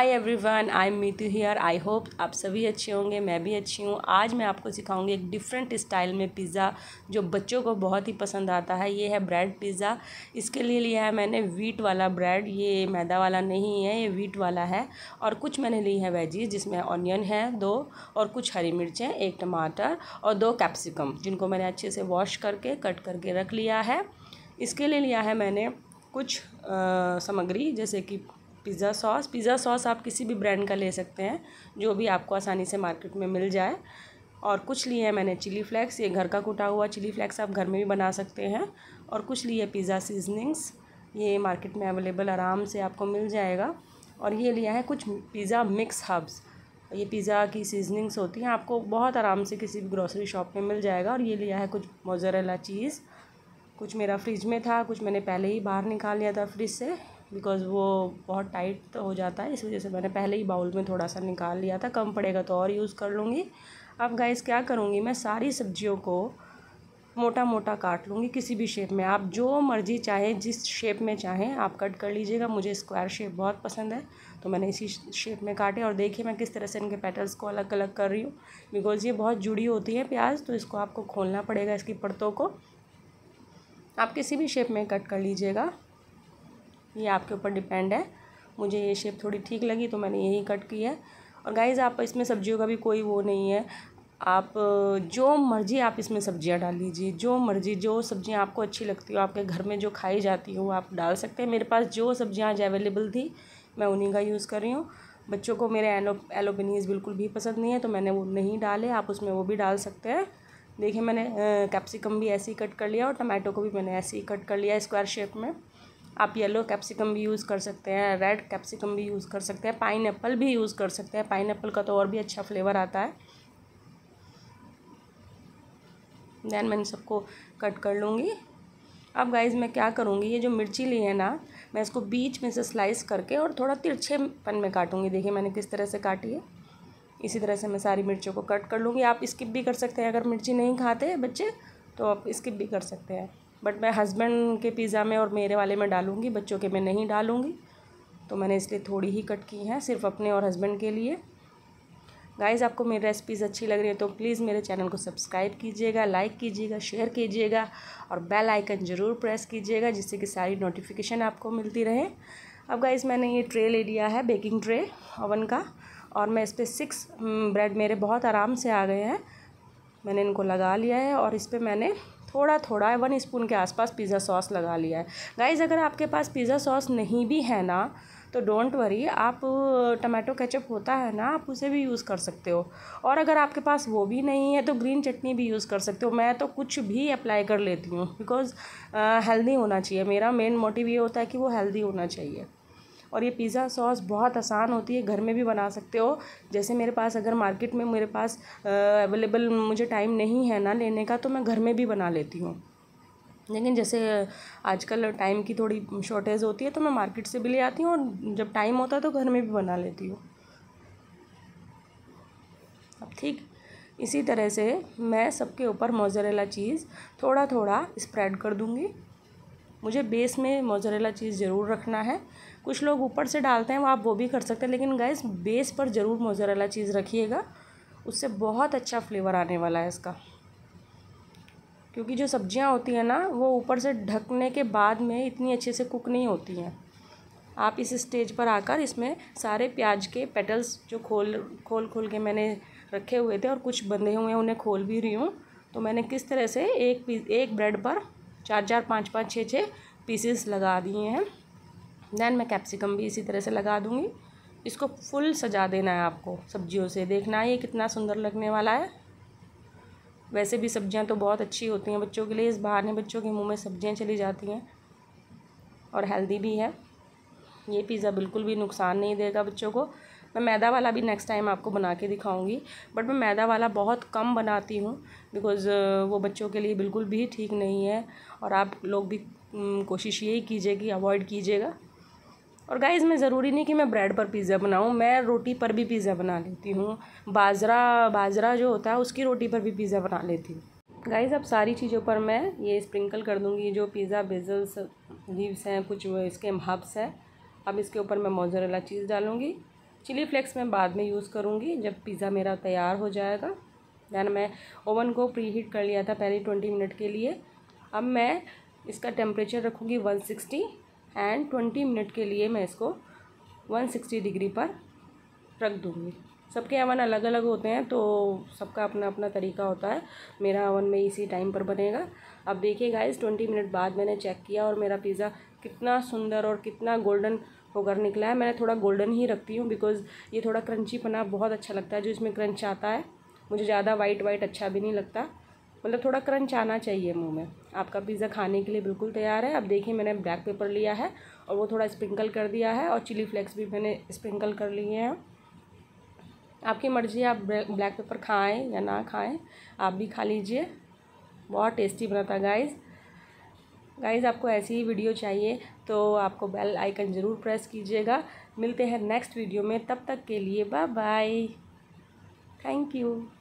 hi everyone I am Meetu here I hope आप सभी अच्छे होंगे मैं भी अच्छी हूँ आज मैं आपको सिखाऊंगी एक डिफरेंट स्टाइल में पिज़्ज़ा जो बच्चों को बहुत ही पसंद आता है ये है ब्रेड पिज़्ज़ा इसके लिए लिया है मैंने वीट वाला ब्रेड ये मैदा वाला नहीं है ये वीट वाला है और कुछ मैंने ली है वेजीज जिसमें ऑनियन है दो और कुछ हरी मिर्चें एक टमाटर और दो कैप्सिकम जिनको मैंने अच्छे से वॉश करके कट करके रख लिया है इसके लिए लिया है मैंने कुछ सामग्री जैसे कि पिज़्ज़ा सॉस पिज़्ज़ा सॉस आप किसी भी ब्रांड का ले सकते हैं जो भी आपको आसानी से मार्केट में मिल जाए और कुछ लिए है मैंने चिली फ्लेक्स ये घर का कुटा हुआ चिली फ्लेक्स आप घर में भी बना सकते हैं और कुछ लिए पिज़्ज़ा सीजनिंग्स ये मार्केट में अवेलेबल आराम से आपको मिल जाएगा और ये लिया है कुछ पिज़्ज़ा मिक्स हब्स ये पिज़्ज़ा की सीजनिंग्स होती हैं आपको बहुत आराम से किसी भी ग्रॉसरी शॉप में मिल जाएगा और ये लिया है कुछ मोजरेला चीज़ कुछ मेरा फ्रिज में था कुछ मैंने पहले ही बाहर निकाल लिया था फ्रिज से बिकॉज़ वो बहुत टाइट तो हो जाता है इस वजह से मैंने पहले ही बाउल में थोड़ा सा निकाल लिया था कम पड़ेगा तो और यूज़ कर लूँगी अब गाइस क्या करूँगी मैं सारी सब्जियों को मोटा मोटा काट लूँगी किसी भी शेप में आप जो मर्जी चाहें जिस शेप में चाहें आप कट कर लीजिएगा मुझे स्क्वायर शेप बहुत पसंद है तो मैंने इसी शेप में काटे और देखिए मैं किस तरह से इनके पेटल्स को अलग अलग कर रही हूँ बिकॉज़ ये बहुत जुड़ी होती है प्याज तो इसको आपको खोलना पड़ेगा इसकी परतों को आप किसी भी शेप में कट कर लीजिएगा ये आपके ऊपर डिपेंड है मुझे ये शेप थोड़ी ठीक लगी तो मैंने यही कट की है और गाइज़ आप इसमें सब्जियों का भी कोई वो नहीं है आप जो मर्ज़ी आप इसमें सब्जियां डाल लीजिए जो मर्ज़ी जो सब्जियां आपको अच्छी लगती हो आपके घर में जो खाई जाती हो आप डाल सकते हैं मेरे पास जो सब्जियां आज अवेलेबल थी मैं उन्हीं का यूज़ कर रही हूँ बच्चों को मेरे एलो एलोपिनीज बिल्कुल भी पसंद नहीं है तो मैंने वो नहीं डाले आप उसमें वो भी डाल सकते हैं देखिए मैंने कैप्सिकम भी ऐसे ही कट कर लिया और टमाटो को भी मैंने ऐसे ही कट कर लिया स्क्वायर शेप में आप येलो कैप्सिकम भी यूज़ कर सकते हैं रेड कैप्सिकम भी यूज़ कर सकते हैं पाइन भी यूज़ कर सकते हैं पाइन का तो और भी अच्छा फ्लेवर आता है देन मैं इन सबको कट कर लूँगी अब गाइज मैं क्या करूँगी ये जो मिर्ची ली है ना मैं इसको बीच में से स्लाइस करके और थोड़ा तिरछेपन में काटूँगी देखिए मैंने किस तरह से काटी है इसी तरह से मैं सारी मिर्चों को कट कर लूँगी आप स्किप भी कर सकते हैं अगर मिर्ची नहीं खाते बच्चे तो आप स्किप भी कर सकते हैं बट मैं हस्बैंड के पिज़्ज़ा में और मेरे वाले में डालूँगी बच्चों के में नहीं डालूँगी तो मैंने इसलिए थोड़ी ही कट की है सिर्फ अपने और हस्बैंड के लिए गाइज़ आपको मेरी रेसिपीज़ अच्छी लग रही है तो प्लीज़ मेरे चैनल को सब्सक्राइब कीजिएगा लाइक कीजिएगा शेयर कीजिएगा और बेल आइकन ज़रूर प्रेस कीजिएगा जिससे कि सारी नोटिफिकेशन आपको मिलती रहे अब गाइज़ मैंने ये ट्रे ले लिया है बेकिंग ट्रे ओवन का और मैं इस पर सिक्स ब्रेड मेरे बहुत आराम से आ गए हैं मैंने इनको लगा लिया है और इस पर मैंने थोड़ा थोड़ा वन स्पून के आसपास पिज़्ज़ा सॉस लगा लिया है गाइज़ अगर आपके पास पिज़्ज़ा सॉस नहीं भी है ना तो डोंट वरी आप टमाटो केचप होता है ना आप उसे भी यूज़ कर सकते हो और अगर आपके पास वो भी नहीं है तो ग्रीन चटनी भी यूज़ कर सकते हो मैं तो कुछ भी अप्लाई कर लेती हूँ बिकॉज़ हेल्दी होना चाहिए मेरा मेन मोटिव ये होता है कि वो हेल्दी होना चाहिए और ये पिज़्ज़ा सॉस बहुत आसान होती है घर में भी बना सकते हो जैसे मेरे पास अगर मार्केट में मेरे पास अवेलेबल मुझे टाइम नहीं है ना लेने का तो मैं घर में भी बना लेती हूँ लेकिन जैसे आजकल टाइम की थोड़ी शॉर्टेज होती है तो मैं मार्केट से भी ले आती हूँ और जब टाइम होता है तो घर में भी बना लेती हूँ अब ठीक इसी तरह से मैं सबके ऊपर मोज़रेला चीज़ थोड़ा थोड़ा स्प्रेड कर दूँगी मुझे बेस में मोजरेला चीज़ ज़रूर रखना है कुछ लोग ऊपर से डालते हैं वो आप वो भी कर सकते हैं लेकिन गैस बेस पर ज़रूर मोजरेला चीज़ रखिएगा उससे बहुत अच्छा फ्लेवर आने वाला है इसका क्योंकि जो सब्जियां होती हैं ना वो ऊपर से ढकने के बाद में इतनी अच्छे से कुक नहीं होती हैं आप इस स्टेज पर आकर इसमें सारे प्याज के पेटल्स जो खोल खोल खोल के मैंने रखे हुए थे और कुछ बंधे हुए हैं उन्हें खोल भी रही हूँ तो मैंने किस तरह से एक एक ब्रेड पर चार चार पाँच पाँच छः छः पीसेस लगा दिए हैं दैन मैं कैप्सिकम भी इसी तरह से लगा दूँगी इसको फुल सजा देना है आपको सब्जियों से देखना है ये कितना सुंदर लगने वाला है वैसे भी सब्जियां तो बहुत अच्छी होती हैं बच्चों के लिए इस बाहर में बच्चों के मुंह में सब्जियां चली जाती हैं और हेल्दी भी है ये पिज़्ज़ा बिल्कुल भी नुकसान नहीं देगा बच्चों को मैं मैदा वाला भी नेक्स्ट टाइम आपको बना के दिखाऊंगी बट मैं मैदा वाला बहुत कम बनाती हूँ बिकॉज़ वो बच्चों के लिए बिल्कुल भी ठीक नहीं है और आप लोग भी कोशिश यही कीजिए कि अवॉइड कीजिएगा और गाइज मैं ज़रूरी नहीं कि मैं ब्रेड पर पिज़्ज़ा बनाऊँ मैं रोटी पर भी पिज़्ज़ा बना लेती हूँ बाजरा बाजरा जो होता है उसकी रोटी पर भी पिज़्ज़ा बना लेती हूँ गाइज अब सारी चीज़ों पर मैं ये स्प्रिंकल कर दूँगी जो पिज़्ज़ा बेजल्स लीव्स हैं कुछ इसके हब्स हैं अब इसके ऊपर मैं मोजरेला चीज़ डालूँगी चिली फ्लेक्स मैं बाद में यूज़ करूँगी जब पिज़्ज़ा मेरा तैयार हो जाएगा दैन मैं ओवन को प्री हीट कर लिया था पहले ट्वेंटी मिनट के लिए अब मैं इसका टेम्परेचर रखूँगी one sixty and twenty minute के लिए मैं इसको वन सिक्सटी डिग्री पर रख दूँगी सबके ओवन अलग अलग होते हैं तो सबका अपना अपना तरीका होता है मेरा ओवन में इसी टाइम पर बनेगा अब देखिए गाइस ट्वेंटी मिनट बाद मैंने चेक किया और मेरा पिज़्ज़ा कितना सुंदर और कितना गोल्डन होकर निकला है मैंने थोड़ा गोल्डन ही रखती हूँ बिकॉज़ ये थोड़ा क्रंची पना बहुत अच्छा लगता है जो इसमें क्रंच आता है मुझे ज़्यादा वाइट वाइट अच्छा भी नहीं लगता मतलब थोड़ा क्रंच आना चाहिए मुंह में आपका पिज़्ज़ा खाने के लिए बिल्कुल तैयार है अब देखिए मैंने ब्लैक पेपर लिया है और वो थोड़ा स्प्रिंकल कर दिया है और चिली फ्लेक्स भी मैंने स्प्रिंकल कर लिए हैं आपकी मर्ज़ी आप ब्लैक पेपर खाएँ या ना खाएँ आप भी खा लीजिए बहुत टेस्टी बना था गाइज़ गाइज़ आपको ऐसी ही वीडियो चाहिए तो आपको बेल आइकन ज़रूर प्रेस कीजिएगा मिलते हैं नेक्स्ट वीडियो में तब तक के लिए बाय बाय थैंक यू